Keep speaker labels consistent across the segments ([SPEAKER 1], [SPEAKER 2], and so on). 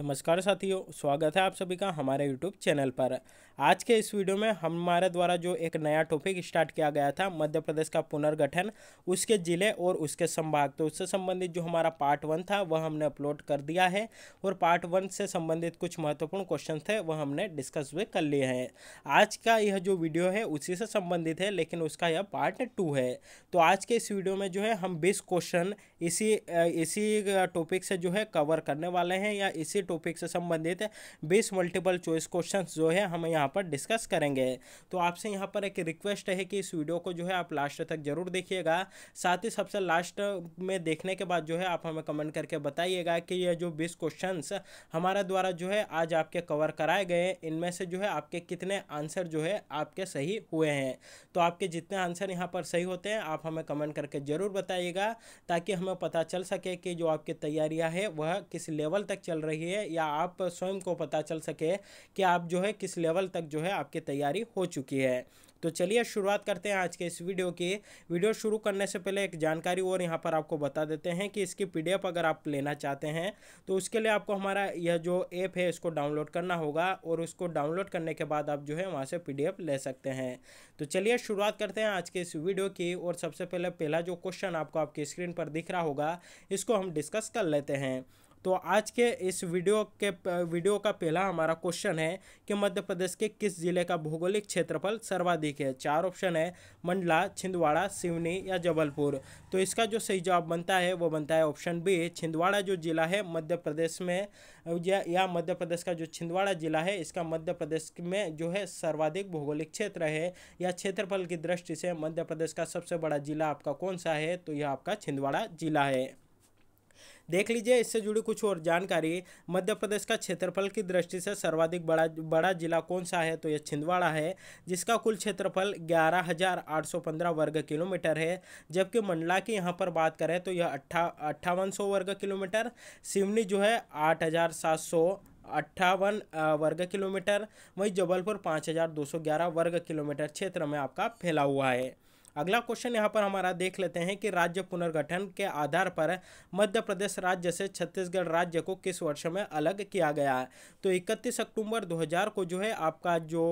[SPEAKER 1] नमस्कार साथियों स्वागत है आप सभी का हमारे यूट्यूब चैनल पर आज के इस वीडियो में हमारे द्वारा जो एक नया टॉपिक स्टार्ट किया गया था मध्य प्रदेश का पुनर्गठन उसके ज़िले और उसके संभाग तो उससे संबंधित जो हमारा पार्ट वन था वह हमने अपलोड कर दिया है और पार्ट वन से संबंधित कुछ महत्वपूर्ण क्वेश्चन थे वह हमने डिस्कस भी कर लिए हैं आज का यह जो वीडियो है उसी से संबंधित है लेकिन उसका यह पार्ट टू है तो आज के इस वीडियो में जो है हम बीस क्वेश्चन इसी इसी टॉपिक से जो है कवर करने वाले हैं या इसी टॉपिक से संबंधित बीस मल्टीपल चॉइस क्वेश्चन जो है हम यहाँ पर डिस्कस करेंगे तो आपसे यहाँ पर एक रिक्वेस्ट है कि इस वीडियो को जो है आप लास्ट तक जरूर देखिएगा साथ ही सबसे लास्ट में देखने के बाद जो है आप हमें कमेंट करके बताइएगा कि ये जो बीस क्वेश्चन हमारा द्वारा जो है आज आपके कवर कराए गए इनमें से जो है आपके कितने आंसर जो है आपके सही हुए हैं तो आपके जितने आंसर यहाँ पर सही होते हैं आप हमें कमेंट करके ज़रूर बताइएगा ताकि हमें पता चल सके कि जो आपकी तैयारियाँ है वह किस लेवल तक चल रही है सके या आप स्वयं को पता चल सके कि आप जो है किस लेवल तक जो है आपकी तैयारी हो चुकी है तो चलिए शुरुआत करते हैं आज के इस वीडियो की वीडियो शुरू करने से पहले एक जानकारी और यहाँ पर आपको बता देते हैं कि इसकी पीडीएफ अगर आप लेना चाहते हैं तो उसके लिए आपको हमारा यह जो ऐप है इसको डाउनलोड करना होगा और उसको डाउनलोड करने के बाद आप जो है वहाँ से पीडीएफ ले सकते हैं तो चलिए शुरुआत करते हैं आज के इस वीडियो की और सबसे पहले पहला जो क्वेश्चन आपको आपकी स्क्रीन पर दिख रहा होगा इसको हम डिस्कस कर लेते हैं तो आज के इस वीडियो के वीडियो का पहला हमारा क्वेश्चन है कि मध्य प्रदेश के किस जिले का भौगोलिक क्षेत्रफल सर्वाधिक है चार ऑप्शन है मंडला छिंदवाड़ा सिवनी या जबलपुर तो इसका जो सही जवाब बनता है वो बनता है ऑप्शन बी छिंदवाड़ा जो जिला है मध्य प्रदेश में या, या मध्य प्रदेश का जो छिंदवाड़ा जिला है इसका मध्य प्रदेश में जो है सर्वाधिक भौगोलिक क्षेत्र है या क्षेत्रफल की दृष्टि से मध्य प्रदेश का सबसे बड़ा जिला आपका कौन सा है तो यह आपका छिंदवाड़ा जिला है देख लीजिए इससे जुड़ी कुछ और जानकारी मध्य प्रदेश का क्षेत्रफल की दृष्टि से सर्वाधिक बड़ा बड़ा जिला कौन सा है तो यह छिंदवाड़ा है जिसका कुल क्षेत्रफल ग्यारह वर्ग किलोमीटर है जबकि मंडला की यहाँ पर बात करें तो यह अट्ठा अट्ठावन वर्ग किलोमीटर सिवनी जो है आठ अट्ठावन वर्ग किलोमीटर वहीं जबलपुर पाँच हज़ार दो सौ ग्यारह वर्ग किलोमीटर क्षेत्र में आपका फैला हुआ है अगला क्वेश्चन यहाँ पर हमारा देख लेते हैं कि राज्य पुनर्गठन के आधार पर मध्य प्रदेश राज्य से छत्तीसगढ़ राज्य को किस वर्ष में अलग किया गया है तो इकतीस अक्टूबर दो को जो है आपका जो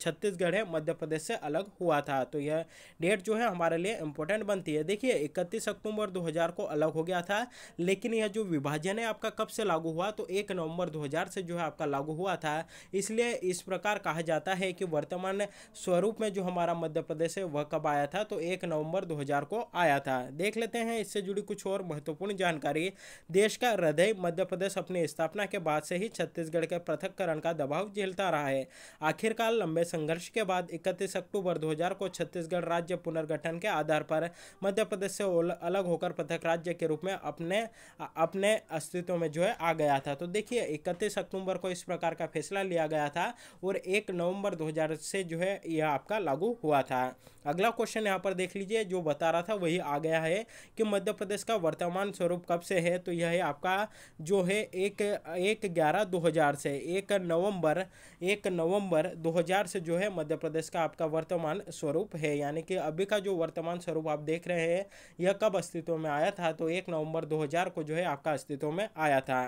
[SPEAKER 1] छत्तीसगढ़ है मध्य प्रदेश से अलग हुआ था तो यह डेट जो है हमारे लिए इंपॉर्टेंट बनती है देखिए इकतीस अक्टूबर 2000 को अलग हो गया था लेकिन यह जो विभाजन है आपका कब से लागू हुआ तो एक नवंबर 2000 से जो है आपका लागू हुआ था इसलिए इस प्रकार कहा जाता है कि वर्तमान स्वरूप में जो हमारा मध्य प्रदेश है वह कब आया था तो एक नवंबर 2000 को आया था देख लेते हैं इससे जुड़ी कुछ और महत्वपूर्ण जानकारी देश का हृदय मध्य प्रदेश अपनी स्थापना के बाद से ही छत्तीसगढ़ के पृथककरण का दबाव झेलता रहा है आखिरकार लंबे संघर्ष के बाद इकतीस अक्टूबर दो को छत्तीसगढ़ राज्य पुनर्गठन के आधार पर मध्य प्रदेश से अलग होकर पृथक राज्य के रूप में अपने अपने अस्तित्व में जो है आ गया था तो देखिए इकतीस अक्टूबर को इस प्रकार का फैसला लिया गया था और एक नवंबर 2000 से जो है यह आपका लागू हुआ था अगला क्वेश्चन यहाँ पर देख लीजिए जो बता रहा था वही आ गया है कि मध्य प्रदेश का वर्तमान स्वरूप कब से है तो यह है आपका जो है एक एक ग्यारह दो हज़ार से एक नवंबर एक नवंबर दो हज़ार से जो है मध्य प्रदेश का आपका वर्तमान स्वरूप है यानी कि अभी का जो वर्तमान स्वरूप आप देख रहे हैं यह कब अस्तित्व में आया था तो एक नवम्बर दो को जो है आपका अस्तित्व में आया था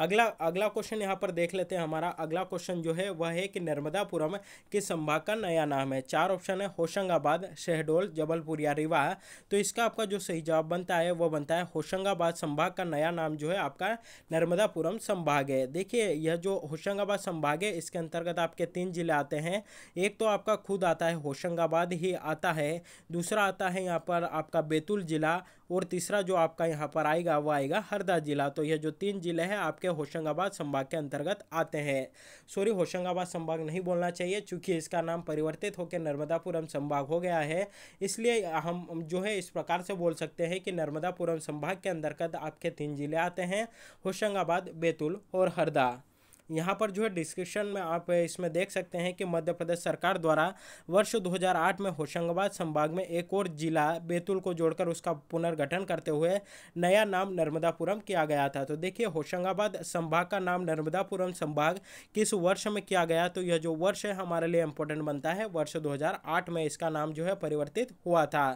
[SPEAKER 1] अगला अगला क्वेश्चन यहाँ पर देख लेते हैं हमारा अगला क्वेश्चन जो है वह है कि नर्मदापुरम किस संभाग का नया नाम है चार ऑप्शन है होशंगाबाद शहडोल जबलपुर या रिवा तो इसका आपका जो सही जवाब बनता है वह बनता है होशंगाबाद संभाग का नया नाम जो है आपका नर्मदापुरम संभाग है देखिए यह जो होशंगाबाद संभाग है इसके अंतर्गत आपके तीन जिले आते हैं एक तो आपका खुद आता है होशंगाबाद ही आता है दूसरा आता है यहाँ पर आपका बैतूल जिला और तीसरा जो आपका यहाँ पर आएगा वो आएगा हरदा जिला तो यह जो तीन जिले हैं आपके होशंगाबाद संभाग के अंतर्गत आते हैं सॉरी होशंगाबाद संभाग नहीं बोलना चाहिए चूँकि इसका नाम परिवर्तित होकर नर्मदापुरम संभाग हो गया है इसलिए हम जो है इस प्रकार से बोल सकते हैं कि नर्मदापुरम संभाग के अंतर्गत आपके तीन जिले आते हैं होशंगाबाद बैतूल और हरदा यहाँ पर जो है डिस्क्रिप्शन में आप इसमें देख सकते हैं कि मध्य प्रदेश सरकार द्वारा वर्ष 2008 में होशंगाबाद संभाग में एक और जिला बैतूल को जोड़कर उसका पुनर्गठन करते हुए नया नाम नर्मदापुरम किया गया था तो देखिए होशंगाबाद संभाग का नाम नर्मदापुरम संभाग किस वर्ष में किया गया तो यह जो वर्ष है हमारे लिए इंपॉर्टेंट बनता है वर्ष दो में इसका नाम जो है परिवर्तित हुआ था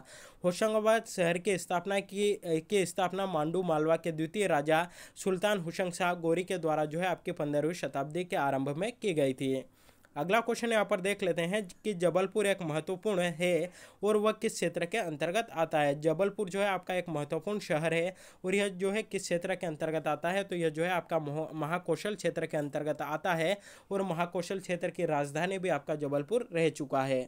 [SPEAKER 1] होशंगाबाद शहर की स्थापना की की स्थापना मांडू मालवा के द्वितीय राजा सुल्तान हुशंग शाह गोरी के द्वारा जो है आपकी पंद्रहवीं शताब्दी के आरंभ में की गई थी अगला क्वेश्चन यहाँ पर देख लेते हैं कि जबलपुर एक महत्वपूर्ण है और वह किस क्षेत्र के अंतर्गत आता है जबलपुर जो है आपका एक महत्वपूर्ण शहर है और यह जो है किस क्षेत्र के अंतर्गत आता है तो यह जो है आपका महाकौशल क्षेत्र के अंतर्गत आता है और महाकौशल क्षेत्र की राजधानी भी आपका जबलपुर रह चुका है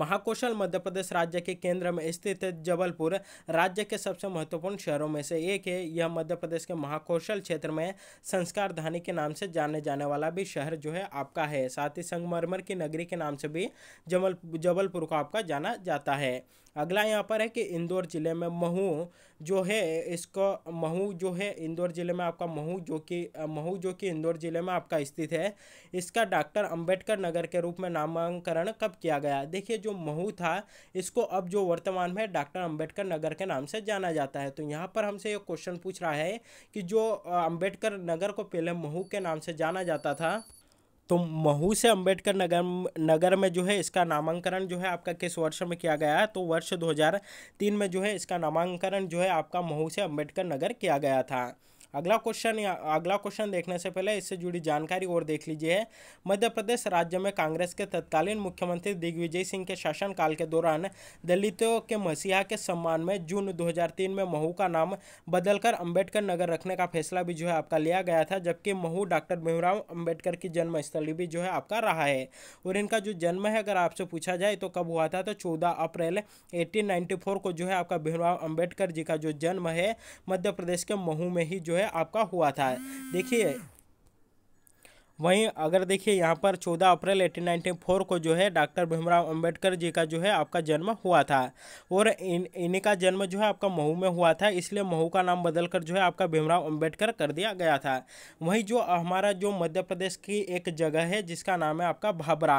[SPEAKER 1] महाकौशल मध्य प्रदेश राज्य के केंद्र में स्थित जबलपुर राज्य के सबसे महत्वपूर्ण शहरों में से एक है यह मध्य प्रदेश के महाकौशल क्षेत्र में संस्कार धानी के नाम से जाने जाने वाला भी शहर जो है आपका है साथ ही संगमरमर की नगरी के नाम से भी जबल जबलपुर को आपका जाना जाता है अगला यहाँ पर है कि इंदौर ज़िले में महू जो है इसको महू जो है इंदौर ज़िले में आपका महू जो कि महू जो कि इंदौर ज़िले में आपका स्थित है इसका डॉक्टर अंबेडकर नगर के रूप में नामांकरण कब किया गया देखिए जो महू था इसको अब जो वर्तमान में डॉक्टर अंबेडकर नगर के नाम से जाना जाता है तो यहाँ पर हमसे ये क्वेश्चन पूछ रहा है कि जो अम्बेडकर नगर को पहले महू के नाम से जाना जाता था तो महू से अंबेडकर नगर नगर में जो है इसका नामांकन जो है आपका किस वर्ष में किया गया है तो वर्ष 2003 में जो है इसका नामांकन जो है आपका महू से अंबेडकर नगर किया गया था अगला क्वेश्चन अगला क्वेश्चन देखने से पहले इससे जुड़ी जानकारी और देख लीजिए मध्य प्रदेश राज्य में कांग्रेस के तत्कालीन मुख्यमंत्री दिग्विजय सिंह के शासनकाल के दौरान दलितों के मसीहा के सम्मान में जून 2003 में महू का नाम बदलकर अंबेडकर नगर रखने का फैसला भी जो है आपका लिया गया था जबकि महू डॉक्टर भीमराव अम्बेडकर की जन्मस्थली भी जो है आपका रहा है और इनका जो जन्म है अगर आपसे पूछा जाए तो कब हुआ था तो चौदह अप्रैल एटीन को जो है आपका भीमराव अम्बेडकर जी का जो जन्म है मध्य प्रदेश के महू में ही जो है है आपका हुआ था हम्म। देखिए वहीं अगर देखिए यहाँ पर 14 अप्रैल 1894 को जो है डॉक्टर भीमराव अंबेडकर जी का जो है आपका जन्म हुआ था और इन इन्हीं का जन्म जो है आपका महू में हुआ था इसलिए महू का नाम बदलकर जो है आपका भीमराव अंबेडकर कर दिया गया था वहीं जो हमारा जो मध्य प्रदेश की एक जगह है जिसका नाम है आपका भाबरा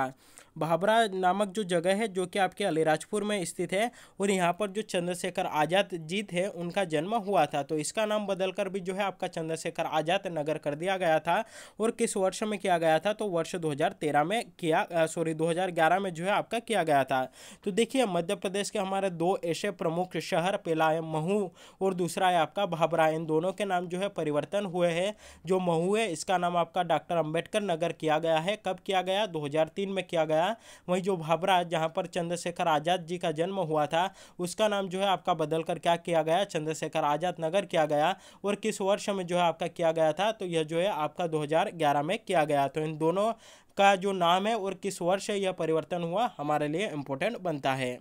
[SPEAKER 1] भाभरा नामक जो जगह है जो कि आपके अलीराजपुर में स्थित है और यहाँ पर जो चंद्रशेखर आज़ाद जीत है उनका जन्म हुआ था तो इसका नाम बदलकर भी जो है आपका चंद्रशेखर आज़ाद नगर कर दिया गया था और किस वर्ष में किया गया था तो वर्ष 2013 में किया सॉरी 2011 में जो है आपका किया गया था तो देखिए मध्य प्रदेश के हमारे दो ऐसे प्रमुख शहर पहला है महू और दूसरा है आपका भाभरा इन दोनों के नाम जो है परिवर्तन हुए हैं जो महू है इसका नाम आपका डॉक्टर अम्बेडकर नगर किया गया है कब किया गया दो में किया गया था वहीं जो भाभरा जहाँ पर चंद्रशेखर आज़ाद जी का जन्म हुआ था उसका नाम जो है आपका बदल कर क्या किया गया चंद्रशेखर आज़ाद नगर किया गया और किस वर्ष में जो है आपका किया गया था तो यह जो है आपका दो में किया गया तो इन दोनों का जो नाम है और किस वर्ष यह परिवर्तन हुआ हमारे लिए इम्पोर्टेंट बनता है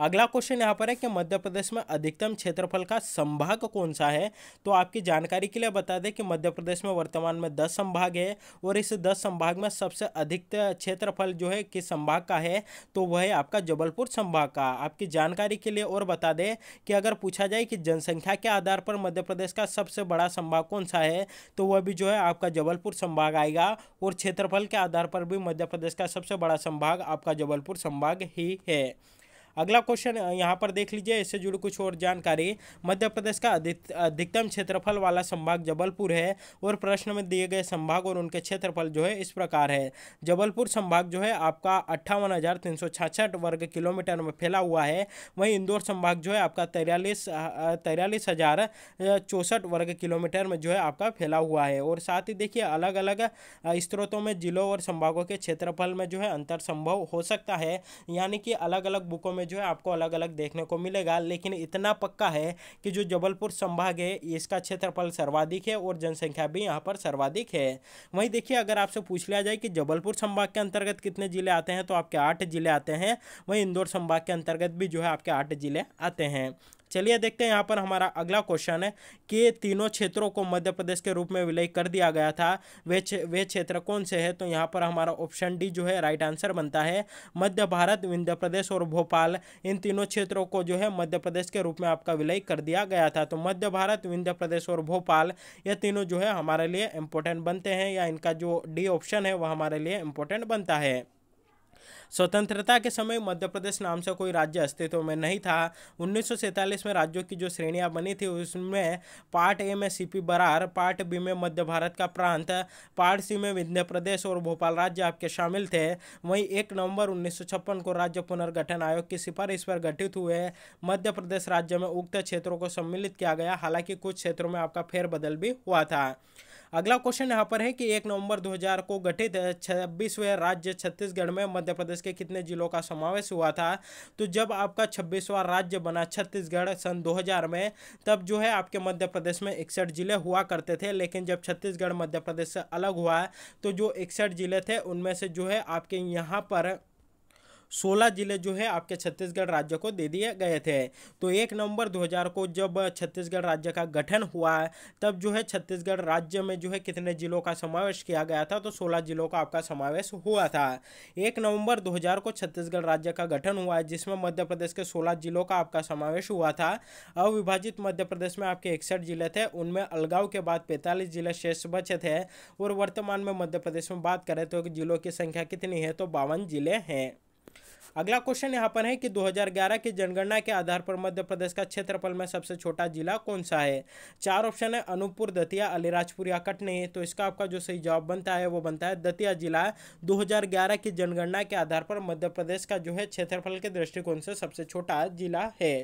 [SPEAKER 1] अगला क्वेश्चन यहाँ पर है कि मध्य प्रदेश में अधिकतम क्षेत्रफल का संभाग कौन सा है तो आपकी जानकारी के लिए बता दें कि मध्य प्रदेश में वर्तमान में दस संभाग है और इस दस संभाग में सबसे अधिक क्षेत्रफल जो है किस संभाग का है तो वह है आपका जबलपुर संभाग का आपकी जानकारी के लिए और बता दें कि अगर पूछा जाए कि जनसंख्या के आधार पर मध्य प्रदेश का सबसे बड़ा संभाग कौन सा है तो वह भी जो है आपका जबलपुर संभाग आएगा और क्षेत्रफल के आधार पर भी मध्य प्रदेश का सबसे बड़ा संभाग आपका जबलपुर संभाग ही है अगला क्वेश्चन यहाँ पर देख लीजिए इससे जुड़ी कुछ और जानकारी मध्य प्रदेश का अधिक अधिकतम क्षेत्रफल वाला संभाग जबलपुर है और प्रश्न में दिए गए संभाग और उनके क्षेत्रफल जो है इस प्रकार है जबलपुर संभाग जो है आपका अट्ठावन हज़ार तीन सौ छाछठ वर्ग किलोमीटर में फैला हुआ है वहीं इंदौर संभाग जो है आपका तैयलीस तैयलीस हज़ार चौंसठ वर्ग किलोमीटर में जो है आपका फैला हुआ है और साथ ही देखिए अलग अलग स्त्रोतों में जिलों और संभागों के क्षेत्रफल में जो है अंतर संभव हो सकता है यानी कि अलग अलग बुकों में में जो है आपको अलग अलग देखने को मिलेगा लेकिन इतना पक्का है कि जो जबलपुर संभाग है इसका क्षेत्रफल सर्वाधिक है और जनसंख्या भी यहाँ पर सर्वाधिक है वहीं देखिए अगर आपसे पूछ लिया जाए कि जबलपुर संभाग के अंतर्गत कितने जिले आते हैं तो आपके आठ जिले आते हैं वहीं इंदौर संभाग के अंतर्गत भी जो है आपके आठ जिले आते हैं चलिए देखते हैं यहाँ पर हमारा अगला क्वेश्चन है कि तीनों क्षेत्रों को मध्य प्रदेश के रूप में विलय कर दिया गया था वे वे क्षेत्र कौन से है तो यहाँ पर हमारा ऑप्शन डी जो है राइट आंसर बनता है मध्य भारत विंध्य प्रदेश और भोपाल इन तीनों क्षेत्रों को जो है मध्य प्रदेश के रूप में आपका विलय कर दिया गया था तो मध्य भारत विंध्य प्रदेश और भोपाल ये तीनों जो है हमारे लिए इम्पोर्टेंट बनते हैं या इनका जो डी ऑप्शन है वह हमारे लिए इम्पोर्टेंट बनता है स्वतंत्रता के समय मध्य प्रदेश नाम से कोई राज्य अस्तित्व में नहीं था उन्नीस में राज्यों की जो श्रेणियाँ बनी थी उसमें पार्ट ए में सीपी बरार पार्ट बी में मध्य भारत का प्रांत पार्ट सी में विंध्य प्रदेश और भोपाल राज्य आपके शामिल थे वहीं एक नवंबर उन्नीस को राज्य पुनर्गठन आयोग की सिफारिश पर गठित हुए मध्य प्रदेश राज्य में उक्त क्षेत्रों को सम्मिलित किया गया हालांकि कुछ क्षेत्रों में आपका फेरबदल भी हुआ था अगला क्वेश्चन यहाँ पर है कि एक नवंबर 2000 को गठित छब्बीसवें राज्य छत्तीसगढ़ में मध्य प्रदेश के कितने जिलों का समावेश हुआ था तो जब आपका छब्बीसवां राज्य बना छत्तीसगढ़ सन 2000 में तब जो है आपके मध्य प्रदेश में इकसठ जिले हुआ करते थे लेकिन जब छत्तीसगढ़ मध्य प्रदेश से अलग हुआ तो जो इकसठ जिले थे उनमें से जो है आपके यहाँ पर सोलह जिले जो है आपके छत्तीसगढ़ राज्य को दे दिए गए थे तो एक नवंबर 2000 को जब छत्तीसगढ़ राज्य का गठन हुआ है तब जो है छत्तीसगढ़ राज्य में जो है कितने जिलों का समावेश किया गया था तो सोलह जिलों का आपका समावेश हुआ था एक नवंबर 2000 को छत्तीसगढ़ राज्य का गठन हुआ है जिसमें मध्य प्रदेश के सोलह जिलों का आपका समावेश हुआ था अविभाजित मध्य प्रदेश में आपके इकसठ जिले थे उनमें अलगाव के बाद पैंतालीस जिले शेष बचे थे और वर्तमान में मध्य प्रदेश में बात करें तो जिलों की संख्या कितनी है तो बावन जिले हैं अगला क्वेश्चन यहाँ पर है कि 2011 की जनगणना के आधार पर मध्य प्रदेश का क्षेत्रफल में सबसे छोटा जिला कौन सा है चार ऑप्शन है अनूपपुर दतिया अलीराजपुर या कटनी तो इसका आपका जो सही जवाब बनता है वो बनता है दतिया जिला दो की जनगणना के आधार पर मध्य प्रदेश का जो है क्षेत्रफल के दृष्टिकोण से सबसे छोटा जिला है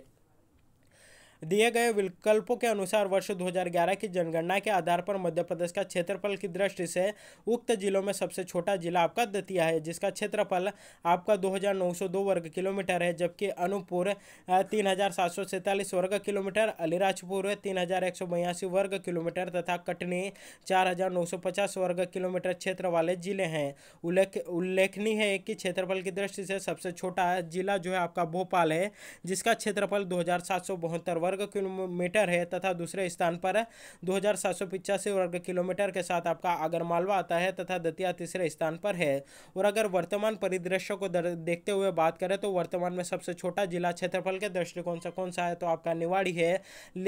[SPEAKER 1] दिए गए विकल्पों के अनुसार वर्ष 2011 की जनगणना के आधार पर मध्य प्रदेश का क्षेत्रफल की दृष्टि से उक्त जिलों में सबसे छोटा जिला आपका दतिया है जिसका क्षेत्रफल आपका 2902 वर्ग किलोमीटर है जबकि अनूपपुर तीन वर्ग किलोमीटर अलीराजपुर तीन वर्ग किलोमीटर तथा कटनी चार वर्ग किलोमीटर क्षेत्र वाले जिले हैं उल्लेख उल्लेखनीय है कि क्षेत्रफल की दृष्टि से सबसे छोटा जिला जो है आपका भोपाल है जिसका क्षेत्रफल दो वर्ग वर्ग किलोमीटर है तथा दूसरे स्थान पर दो वर्ग किलोमीटर के साथ आपका आगरमालवा आता है तथा दतिया तीसरे स्थान पर है और अगर वर्तमान परिदृश्य को देखते हुए बात करें तो वर्तमान में सबसे छोटा जिला क्षेत्रफल के दृष्टिकोण से कौन सा है तो आपका निवाड़ी है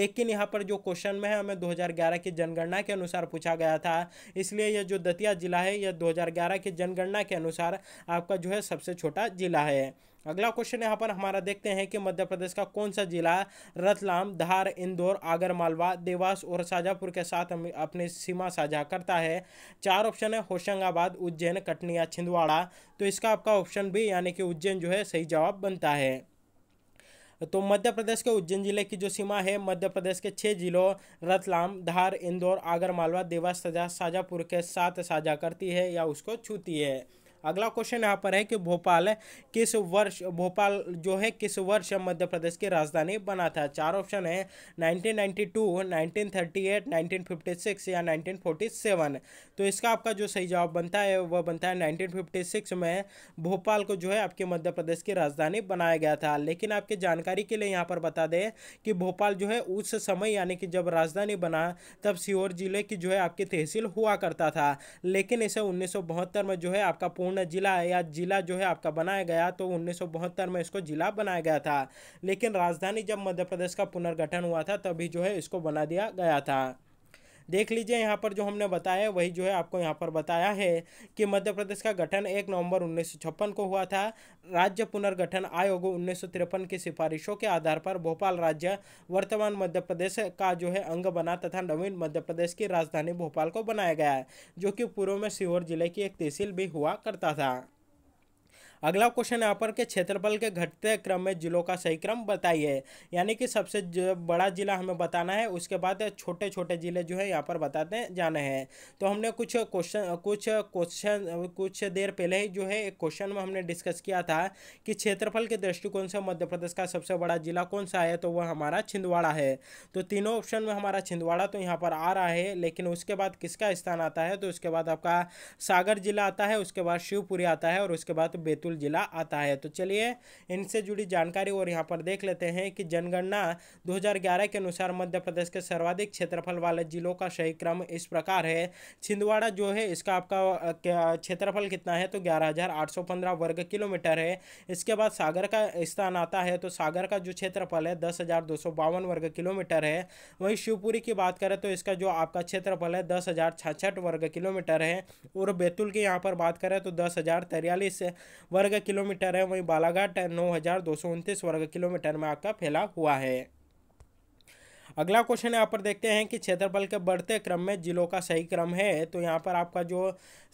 [SPEAKER 1] लेकिन यहाँ पर जो क्वेश्चन में है हमें दो की जनगणना के अनुसार पूछा गया था इसलिए यह जो दतिया जिला है यह 2011 की जनगणना के अनुसार आपका जो है सबसे छोटा जिला है अगला क्वेश्चन यहाँ पर हमारा देखते हैं कि मध्य प्रदेश का कौन सा जिला रतलाम धार इंदौर मालवा देवास और शाजापुर के साथ अपनी सीमा साझा करता है चार ऑप्शन है होशंगाबाद उज्जैन कटनिया छिंदवाड़ा तो इसका आपका ऑप्शन भी यानी कि उज्जैन जो है सही जवाब बनता है तो मध्य प्रदेश के उज्जैन जिले की जो सीमा है मध्य प्रदेश के छः जिलों रतलाम धार इंदौर आगरमालवा देवास शाजापुर के साथ साझा करती है या उसको छूती है अगला क्वेश्चन यहाँ पर है कि भोपाल किस वर्ष भोपाल जो है किस वर्ष मध्य प्रदेश की राजधानी बना था चार ऑप्शन है 1992, 1938, 1956 या 1947 तो इसका आपका जो सही जवाब बनता है वह बनता है 1956 में भोपाल को जो है आपके मध्य प्रदेश की राजधानी बनाया गया था लेकिन आपके जानकारी के लिए यहाँ पर बता दें कि भोपाल जो है उस समय यानी कि जब राजधानी बना तब सीहोर जिले की जो है आपकी तहसील हुआ करता था लेकिन इसे उन्नीस में जो है आपका पूर्ण ऊना जिला है या जिला जो है आपका बनाया गया तो उन्नीस में इसको जिला बनाया गया था लेकिन राजधानी जब मध्य प्रदेश का पुनर्गठन हुआ था तभी जो है इसको बना दिया गया था देख लीजिए यहाँ पर जो हमने बताया वही जो है आपको यहाँ पर बताया है कि मध्य प्रदेश का गठन एक नवंबर उन्नीस को हुआ था राज्य पुनर्गठन आयोग उन्नीस की सिफारिशों के आधार पर भोपाल राज्य वर्तमान मध्य प्रदेश का जो है अंग बना तथा नवीन मध्य प्रदेश की राजधानी भोपाल को बनाया गया है जो कि पूर्व में सीहोर जिले की एक तहसील भी हुआ करता था अगला क्वेश्चन यहाँ पर कि क्षेत्रफल के घटते क्रम में जिलों का सही क्रम बताइए यानी कि सबसे बड़ा जिला हमें बताना है उसके बाद छोटे छोटे जिले जो है यहाँ पर बताते जाने हैं तो हमने कुछ क्वेश्चन कुछ क्वेश्चन कुछ देर पहले ही जो है एक क्वेश्चन में हमने डिस्कस किया था कि क्षेत्रफल के दृष्टिकोण से मध्य प्रदेश का सबसे बड़ा जिला कौन सा है तो वह हमारा छिंदवाड़ा है तो तीनों ऑप्शन में हमारा छिंदवाड़ा तो यहाँ पर आ रहा है लेकिन उसके बाद किसका स्थान आता है तो उसके बाद आपका सागर जिला आता है उसके बाद शिवपुरी आता है और उसके बाद बैतूल बैतूल जिला आता है तो चलिए इनसे जुड़ी जानकारी और यहाँ पर देख लेते हैं कि जनगणना 2011 के अनुसार मध्य प्रदेश के सर्वाधिक क्षेत्रफल वाले जिलों का सही क्रम इस प्रकार है छिंदवाड़ा जो है इसका आपका क्षेत्रफल कितना है तो ग्यारह वर्ग किलोमीटर है इसके बाद सागर का स्थान आता है तो सागर का जो क्षेत्रफल है दस वर्ग किलोमीटर है वहीं शिवपुरी की बात करें तो इसका जो आपका क्षेत्रफल है दस वर्ग किलोमीटर है और बैतूल की यहाँ पर बात करें तो दस वर्ग वर्ग किलोमीटर है वहीं बालाघाट नौ वर्ग किलोमीटर में आपका फैला हुआ है अगला क्वेश्चन यहाँ पर देखते हैं कि क्षेत्रफल के बढ़ते क्रम में जिलों का सही क्रम है तो यहाँ पर आपका जो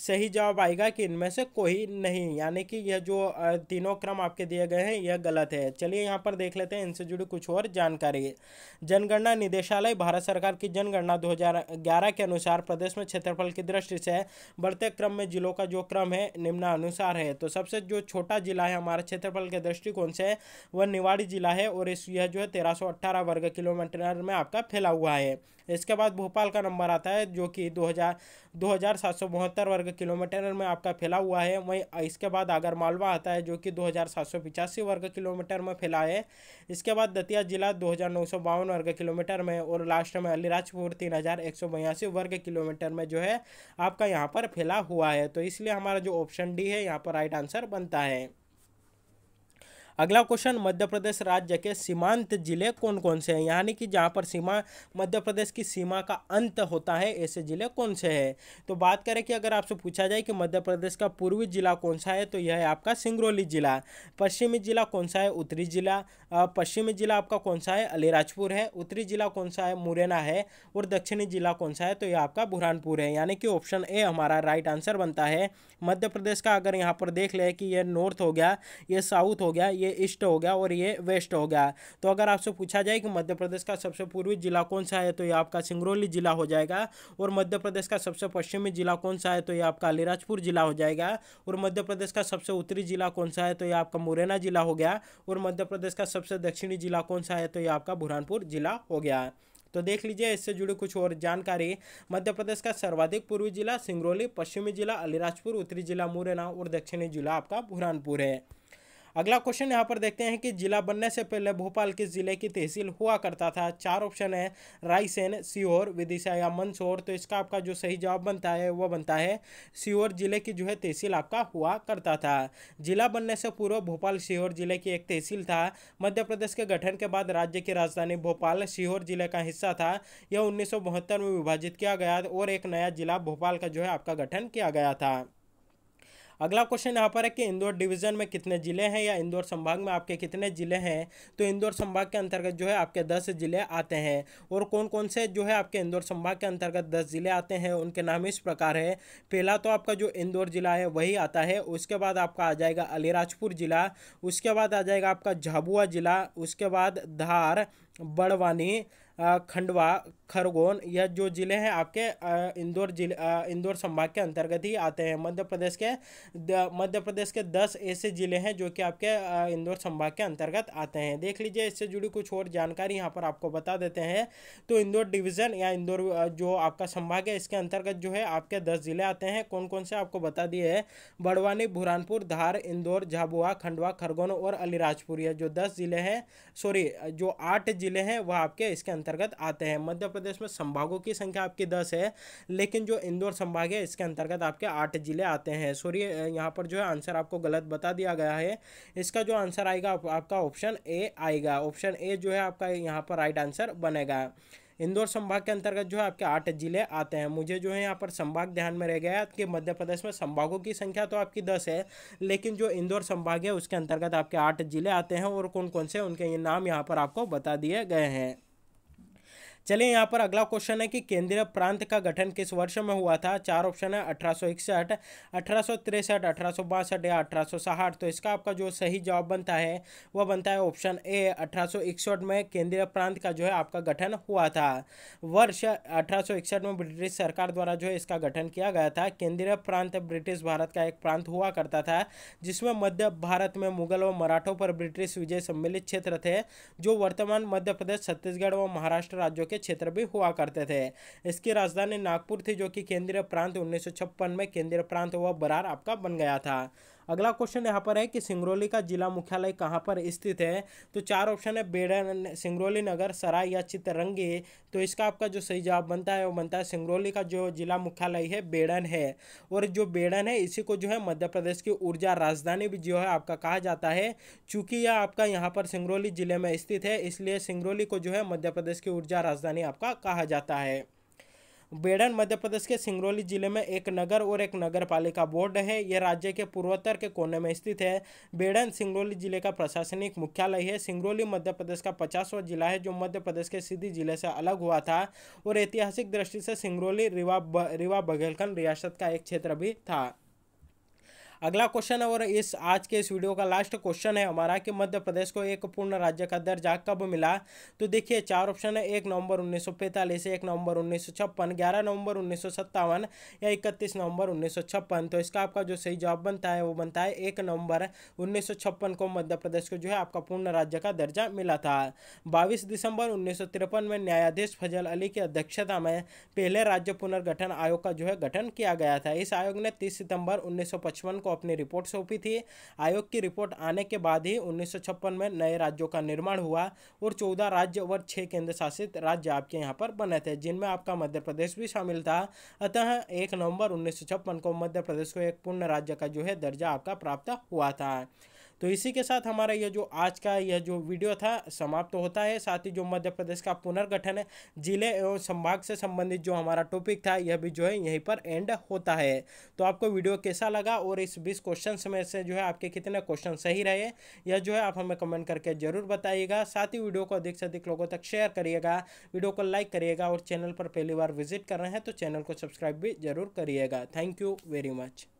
[SPEAKER 1] सही जवाब आएगा कि इनमें से कोई नहीं यानी कि यह जो तीनों क्रम आपके दिए गए हैं यह गलत है चलिए यहाँ पर देख लेते हैं इनसे जुड़ी कुछ और जानकारी जनगणना निदेशालय भारत सरकार की जनगणना दो के अनुसार प्रदेश में क्षेत्रफल की दृष्टि से बढ़ते क्रम में जिलों का जो क्रम है निम्नानुसार है तो सबसे जो छोटा जिला है हमारे क्षेत्रफल के दृष्टिकोण से वह निवाड़ी जिला है और इस यह जो है तेरह वर्ग किलोमीटर में आपका फैला हुआ है इसके बाद भोपाल का नंबर आता है जो कि दो हज़ार दो हज़ार सात सौ बहत्तर वर्ग किलोमीटर में आपका फैला हुआ है वहीं इसके बाद आगर मालवा आता है जो कि दो हज़ार सात सौ पिचासी वर्ग किलोमीटर में फैला है इसके बाद दतिया जिला दो हज़ार नौ सौ बावन वर्ग किलोमीटर में और लास्ट में अलीराजपुर तीन हज़ार एक सौ बयासी वर्ग किलोमीटर में जो है आपका यहाँ पर फैला हुआ है तो इसलिए हमारा जो ऑप्शन डी है यहाँ पर राइट आंसर बनता है अगला क्वेश्चन मध्य प्रदेश राज्य के सीमांत जिले कौन कौन से हैं यानी कि जहाँ पर सीमा मध्य प्रदेश की सीमा का अंत होता है ऐसे जिले कौन से हैं तो बात करें कि अगर आपसे पूछा जाए कि मध्य प्रदेश का पूर्वी जिला कौन सा है तो यह है आपका सिंगरौली जिला पश्चिमी जिला कौन सा है उत्तरी जिला पश्चिमी जिला आपका कौन सा है अलीराजपुर है उत्तरी जिला कौन सा है मुरैना है और दक्षिणी जिला कौन सा है तो यह आपका बुरहानपुर है यानी कि ऑप्शन ए हमारा राइट आंसर बनता है मध्य प्रदेश का अगर यहाँ पर देख ले कि यह नॉर्थ हो गया यह साउथ हो गया ये ये ईस्ट हो गया और ये वेस्ट हो गया तो अगर आपसे पूछा जाए कि मध्य प्रदेश का सबसे पूर्वी जिला कौन सा है तो ये आपका सिंगरौली जिला हो जाएगा और मध्य प्रदेश का सबसे पश्चिमी जिला कौन सा है तो ये आपका अलीराजपुर जिला हो जाएगा और मध्य प्रदेश का सबसे उत्तरी जिला कौन सा है तो ये आपका मुरैना जिला हो गया और मध्य प्रदेश का सबसे दक्षिणी जिला कौन सा है तो ये आपका बुरहानपुर जिला हो गया तो देख लीजिए इससे जुड़ी कुछ और जानकारी मध्य प्रदेश का सर्वाधिक पूर्वी जिला सिंगरौली पश्चिमी जिला अलीराजपुर उत्तरी जिला मुरैना और दक्षिणी जिला आपका बुरहानपुर है अगला क्वेश्चन यहाँ पर देखते हैं कि जिला बनने से पहले भोपाल किस जिले की तहसील हुआ करता था चार ऑप्शन है रायसेन सीहोर विदिशा या मंदसौर तो इसका आपका जो सही जवाब बनता है वह बनता है सीहोर जिले की जो है तहसील आपका हुआ करता था जिला बनने से पूर्व भोपाल सीहोर जिले की एक तहसील था मध्य प्रदेश के गठन के बाद राज्य की राजधानी भोपाल सीहोर जिले का हिस्सा था यह उन्नीस में विभाजित किया गया और एक नया जिला भोपाल का जो है आपका गठन किया गया था अगला क्वेश्चन यहाँ पर है कि इंदौर डिवीजन में कितने जिले हैं या इंदौर संभाग में आपके कितने जिले हैं तो इंदौर संभाग के अंतर्गत जो है आपके दस जिले आते हैं और कौन कौन से जो है आपके इंदौर संभाग के अंतर्गत दस जिले आते हैं उनके नाम इस प्रकार है पहला तो आपका जो इंदौर जिला है वही आता है उसके बाद आपका आ जाएगा अलीराजपुर जिला उसके बाद आ जाएगा आपका झाबुआ जिला उसके बाद धार बड़वानी खंडवा खरगोन यह जो ज़िले हैं आपके इंदौर जिले इंदौर संभाग के अंतर्गत ही आते हैं मध्य प्रदेश के मध्य प्रदेश के दस ऐसे ज़िले हैं जो कि आपके इंदौर संभाग के अंतर्गत आते हैं देख लीजिए इससे जुड़ी कुछ और जानकारी यहाँ पर आपको बता देते हैं तो इंदौर डिवीज़न या इंदौर जो आपका संभाग है इसके अंतर्गत जो है आपके दस ज़िले आते हैं कौन कौन से आपको बता दिए हैं बड़वानी बुरहानपुर धार इंदौर झाबुआ खंडवा खरगोन और अलीराजपुर यह जो दस ज़िले हैं सॉरी जो आठ ज़िले हैं वह आपके इसके अंतर्गत आते हैं मध्य प्रदेश में संभागों की संख्या आपकी दस है लेकिन जो इंदौर संभाग है इसके अंतर्गत आपके आठ जिले आते हैं सॉरी यहाँ पर जो है आंसर आपको गलत बता दिया गया है इसका जो आंसर आएगा आप, आपका ऑप्शन ए आएगा ऑप्शन ए जो है आपका यहाँ पर राइट आंसर बनेगा इंदौर संभाग के अंतर्गत जो है आपके आठ जिले आते हैं मुझे जो है यहाँ पर संभाग ध्यान में रह गया कि मध्य प्रदेश में संभागों की संख्या तो आपकी दस है लेकिन जो इंदौर संभाग है उसके अंतर्गत आपके आठ जिले आते हैं और कौन कौन से उनके ये नाम यहाँ पर आपको बता दिए गए हैं चलिए यहाँ पर अगला क्वेश्चन है कि केंद्रीय प्रांत का गठन किस वर्ष में हुआ था चार ऑप्शन है अठारह सौ इकसठ अठारह सौ तिरसठ अठारह या अठारह साठ तो इसका आपका जो सही जवाब बनता है वह बनता है ऑप्शन ए अठारह सौ इकसठ में केंद्रीय प्रांत का जो है आपका गठन हुआ था वर्ष अठारह सौ इकसठ में ब्रिटिश सरकार द्वारा जो है इसका गठन किया गया था केंद्रीय प्रांत ब्रिटिश भारत का एक प्रांत हुआ करता था जिसमें मध्य भारत में मुगल व मराठों पर ब्रिटिश विजय सम्मिलित क्षेत्र थे जो वर्तमान मध्य प्रदेश छत्तीसगढ़ व महाराष्ट्र राज्यों के क्षेत्र भी हुआ करते थे इसकी राजधानी नागपुर थी जो कि केंद्रीय प्रांत उन्नीस में केंद्रीय प्रांत व बरार आपका बन गया था अगला क्वेश्चन यहाँ पर है कि सिंगरौली का जिला मुख्यालय कहाँ पर स्थित है तो चार ऑप्शन है बेड़ा सिंगरौली नगर सराय या चितरंगी तो इसका आपका जो सही जवाब बनता है वो बनता है सिंगरौली का जो जिला मुख्यालय है बेड़न है और जो बेड़न है इसी को जो है मध्य प्रदेश की ऊर्जा राजधानी भी जो है आपका कहा जाता है चूँकि यह आपका यहाँ पर सिंगरौली जिले में स्थित है इसलिए सिंगरौली को जो है मध्य प्रदेश की ऊर्जा राजधानी आपका कहा जाता है बेड़न मध्य प्रदेश के सिंगरौली जिले में एक नगर और एक नगर पालिका बोर्ड है यह राज्य के पूर्वोत्तर के कोने में स्थित है बेड़न सिंगरौली जिले का प्रशासनिक मुख्यालय है सिंगरौली मध्य प्रदेश का पचासवा जिला है जो मध्य प्रदेश के सीधी जिले से अलग हुआ था और ऐतिहासिक दृष्टि से सिंगरौली रिवा ब, रिवा बघेलखंड रियासत का एक क्षेत्र भी था अगला क्वेश्चन है और इस आज के इस वीडियो का लास्ट क्वेश्चन है हमारा कि मध्य प्रदेश को एक पूर्ण राज्य का दर्जा कब मिला तो देखिए चार ऑप्शन है एक नवंबर उन्नीस सौ पैंतालीस एक नवंबर उन्नीस सौ छप्पन ग्यारह नवंबर उन्नीस सौ सत्तावन या इकतीस नवंबर उन्नीस सौ छप्पन तो इसका आपका जो सही जवाब बनता है वो बनता है एक नवंबर उन्नीस सौ छप्पन को मध्य प्रदेश को जो है आपका पूर्ण राज्य का दर्जा मिला था बाईस दिसंबर उन्नीस सौ तिरपन में न्यायाधीश फजल अली की अध्यक्षता में पहले राज्य पुनर्गठन आयोग का जो है गठन किया गया था इस आयोग ने तीस सितंबर उन्नीस सौ पचपन को को अपनी रिपोर्ट सौंपी थी आयोग की रिपोर्ट आने के बाद ही उन्नीस में नए राज्यों का निर्माण हुआ और चौदह राज्य और छः केंद्र शासित राज्य आपके यहाँ पर बने थे जिनमें आपका मध्य प्रदेश भी शामिल था अतः एक नवंबर उन्नीस को मध्य प्रदेश को एक पूर्ण राज्य का जो है दर्जा आपका प्राप्त हुआ था तो इसी के साथ हमारा यह जो आज का यह जो वीडियो था समाप्त तो होता है साथ ही जो मध्य प्रदेश का पुनर्गठन जिले एवं संभाग से संबंधित जो हमारा टॉपिक था यह भी जो है यहीं पर एंड होता है तो आपको वीडियो कैसा लगा और इस बीस क्वेश्चन में से जो है आपके कितने क्वेश्चन सही रहे यह जो है आप हमें कमेंट करके जरूर बताइएगा साथ ही वीडियो को अधिक से अधिक लोगों तक शेयर करिएगा वीडियो को लाइक करिएगा और चैनल पर पहली बार विजिट कर रहे हैं तो चैनल को सब्सक्राइब भी जरूर करिएगा थैंक यू वेरी मच